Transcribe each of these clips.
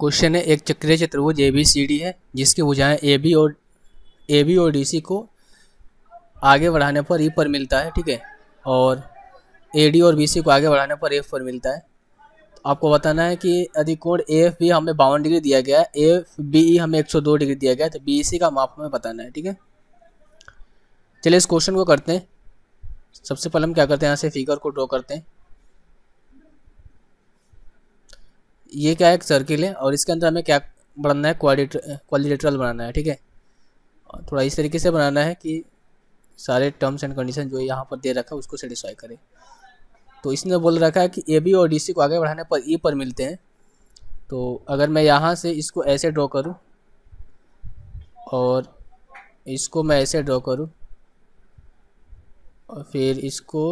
question है एक चक्रीय चतुर्भुज ए बी सी डी है जिसकी भुजाएं ए बी और ए बी और डी सी को आगे बढ़ाने पर ई e पर मिलता है ठीक है और ए डी और बी सी को आगे बढ़ाने पर एफ पर मिलता है तो आपको बताना है कि यदि कोण ए एफ बी हमें बावन डिग्री दिया गया है एफ बी ई हमें एक सौ दो डिग्री दिया गया है तो बी सी e का माप हमें बताना है ठीक है चलिए इस क्वेश्चन को करते हैं सबसे पहले हम क्या करते हैं यहाँ से फिगर को ड्रॉ करते हैं ये क्या है एक सर्किल है और इसके अंदर हमें क्या बनाना है क्वालिटेटरल बनाना है ठीक है थोड़ा इस तरीके से बनाना है कि सारे टर्म्स एंड कंडीशन जो यहाँ पर दे रखा है उसको सेटिस्फाई करे तो इसने बोल रखा है कि ए बी और डी सी को आगे बढ़ाने पर ई e पर मिलते हैं तो अगर मैं यहाँ से इसको ऐसे ड्रॉ करूँ और इसको मैं ऐसे ड्रॉ करूँ और फिर इसको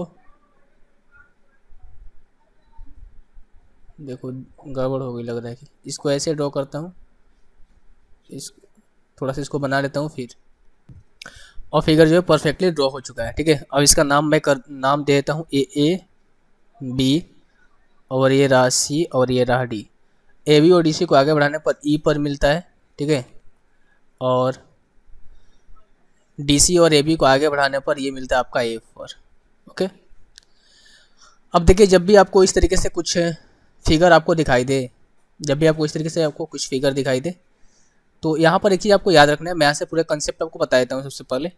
देखो गड़बड़ हो गई लग रहा है कि इसको ऐसे ड्रॉ करता हूँ इस थोड़ा सा इसको बना लेता हूँ फिर और फिगर जो है परफेक्टली ड्रॉ हो चुका है ठीक है अब इसका नाम मैं कर नाम दे देता हूँ ए ए बी और ये रहा सी और ये रहा डी ए बी और डी सी को आगे बढ़ाने पर ई e पर मिलता है ठीक है और डी सी और ए बी को आगे बढ़ाने पर ये मिलता है आपका ए फॉर ओके अब देखिए जब भी आपको इस तरीके से कुछ फिगर आपको दिखाई दे जब भी आपको इस तरीके से आपको कुछ फिगर दिखाई दे तो यहाँ पर एक चीज़ आपको याद रखना है मैं यहाँ से पूरे कंसेप्ट आपको बता देता हूँ सबसे पहले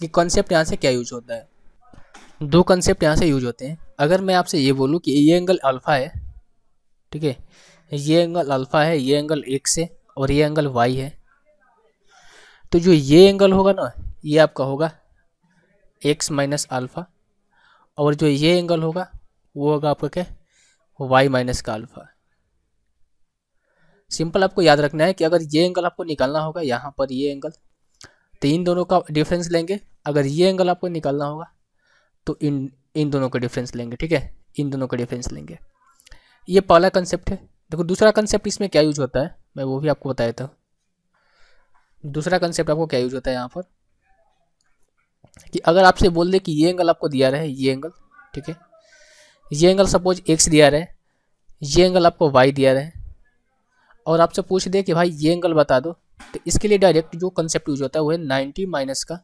कि कंसेप्ट यहाँ से क्या यूज होता है दो कंसेप्ट यहाँ से यूज होते हैं अगर मैं आपसे ये बोलूँ कि ये एंगल अल्फ़ा है ठीक है ये एंगल अल्फ़ा है ये एंगल एक्स है और ये एंगल वाई है तो जो ये एंगल होगा ना ये आपका होगा एक्स माइनस अल्फ़ा और जो ये एंगल होगा वो होगा आपका क्या वाई माइनस का अल्फ़ा सिंपल आपको याद रखना है कि अगर ये एंगल आपको निकालना होगा यहाँ पर ये एंगल तो इन दोनों का डिफरेंस लेंगे अगर ये एंगल आपको निकालना होगा तो इन इन दोनों का डिफरेंस लेंगे ठीक है इन दोनों का डिफरेंस लेंगे ये पहला कंसेप्ट है देखो दूसरा कंसेप्ट इसमें क्या यूज होता है मैं वो भी आपको बता देता हूँ दूसरा कंसेप्ट आपको क्या यूज होता है यहाँ पर कि अगर आपसे बोल दे कि ये एंगल आपको दिया रहे ये एंगल ठीक है ये एंगल सपोज एक्स दिया रहे ये एंगल आपको वाई दिया रहे और आपसे पूछ दे कि भाई ये एंगल बता दो तो इसके लिए डायरेक्ट जो कंसेप्ट यूज होता है वो है नाइन्टी माइनस का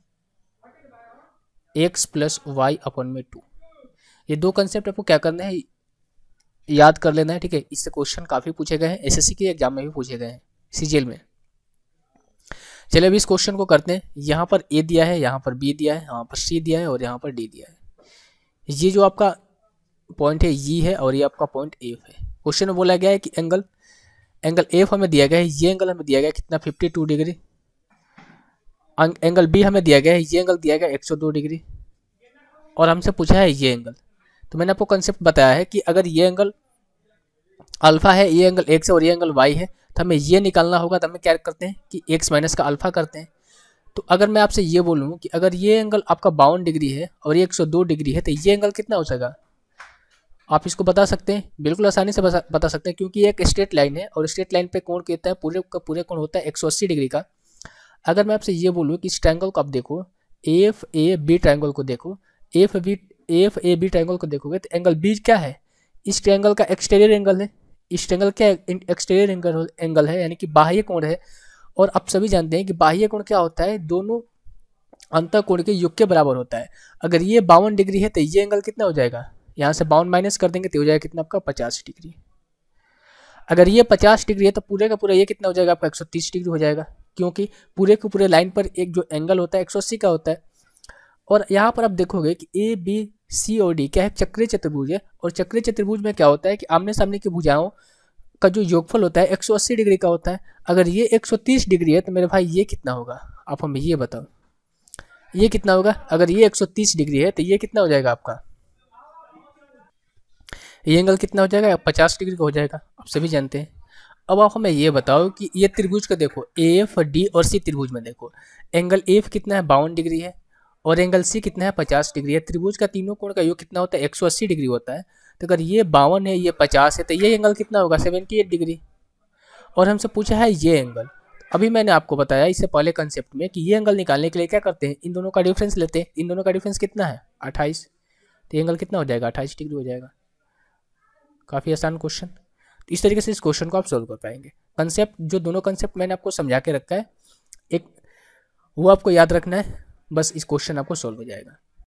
एक्स प्लस वाई अपन में टू ये दो कंसेप्ट आपको क्या करना है याद कर लेना है ठीक है इससे क्वेश्चन काफ़ी पूछे गए हैं एसएससी के एग्जाम में भी पूछे गए हैं सीजीएल में चलिए अभी इस क्वेश्चन को करते हैं यहाँ पर ए दिया है यहाँ पर बी दिया है यहाँ पर सी दिया है और यहाँ पर डी दिया है ये जो आपका पॉइंट है ये है और ये आपका पॉइंट एफ है क्वेश्चन में बोला गया है कि एंगल एंगल एफ हमें दिया गया है ये एंगल हमें दिया गया है कितना 52 डिग्री एंगल बी हमें दिया गया है ये एंगल दिया गया 102 डिग्री और हमसे पूछा है ये एंगल तो मैंने आपको कंसेप्ट बताया है कि अगर ये एंगल अल्फ़ा है ये एंगल एक्स और ये एंगल वाई है तो हमें ये निकालना होगा तो हमें क्या करते हैं कि एक्स माइनस का अल्फ़ा करते हैं तो अगर मैं आपसे ये बोलूँ कि अगर ये एंगल आपका बावन डिग्री है और ये एक डिग्री है तो ये एंगल कितना हो जाएगा आप इसको बता सकते हैं बिल्कुल आसानी से बता सकते हैं क्योंकि एक स्ट्रेट लाइन है और स्ट्रेट लाइन पे कोण कहता है पूरे का पूरे कोण होता है एक डिग्री का अगर मैं आपसे ये बोलूँ कि इस ट्रायंगल को आप देखो एफ ए बी ट्रायंगल को देखो F B F A B triangle को देखोगे तो एंगल बी क्या है इस ट्रैंगल का एक्सटेरियर एंगल है इस ट्रैंगल क्या एक्सटेरियर एंगल एंगल है यानी कि बाह्य कोण है और आप सभी जानते हैं कि बाह्य कोण क्या होता है दोनों अंतर कोण के युग के बराबर होता है अगर ये बावन डिग्री है तो ये एंगल कितना हो जाएगा यहाँ से बाउंड माइनस कर देंगे तो हो जाएगा कितना आपका पचास डिग्री अगर ये पचास डिग्री है तो पूरे का पूरा ये कितना हो जाएगा आपका एक सौ तीस डिग्री हो जाएगा क्योंकि पूरे के पूरे लाइन पर एक जो एंगल होता है एक सौ अस्सी का होता है और यहाँ पर आप देखोगे कि ए बी सी और डी क्या है चक्रीय चतुर्भुज है और चक्रीय चतुर्भुज में क्या होता है कि आमने सामने की भुजाओं का जो योगफल होता है 180 डिग्री का होता है अगर ये 130 डिग्री है तो मेरे भाई ये कितना होगा आप हमें ये बताओ ये कितना होगा अगर ये 130 डिग्री है तो ये कितना हो जाएगा आपका ये एंगल कितना हो जाएगा पचास डिग्री का हो जाएगा आप सभी जानते हैं अब आप हमें ये बताओ कि ये त्रिभुज का देखो ए एफ डी और सी त्रिभुज में देखो एंगल एफ कितना है बावन डिग्री है और एंगल सी कितना है पचास डिग्री है त्रिभुज का तीनों कोण का योग कितना होता है एक सौ अस्सी डिग्री होता है तो अगर ये बावन है ये पचास है तो ये एंगल कितना होगा सेवेंटी एट डिग्री और हमसे पूछा है ये एंगल अभी मैंने आपको बताया इससे पहले कंसेप्ट में कि ये एंगल निकालने के लिए क्या करते हैं इन दोनों का डिफरेंस लेते हैं इन दोनों का डिफरेंस कितना है अट्ठाईस तो एंगल कितना हो जाएगा अट्ठाईस डिग्री हो जाएगा काफ़ी आसान क्वेश्चन तो इस तरीके से इस क्वेश्चन को आप सोल्व कर पाएंगे कंसेप्ट जो दोनों कंसेप्ट मैंने आपको समझा के रखा है एक वो आपको याद रखना है बस इस क्वेश्चन आपको सोल्व हो जाएगा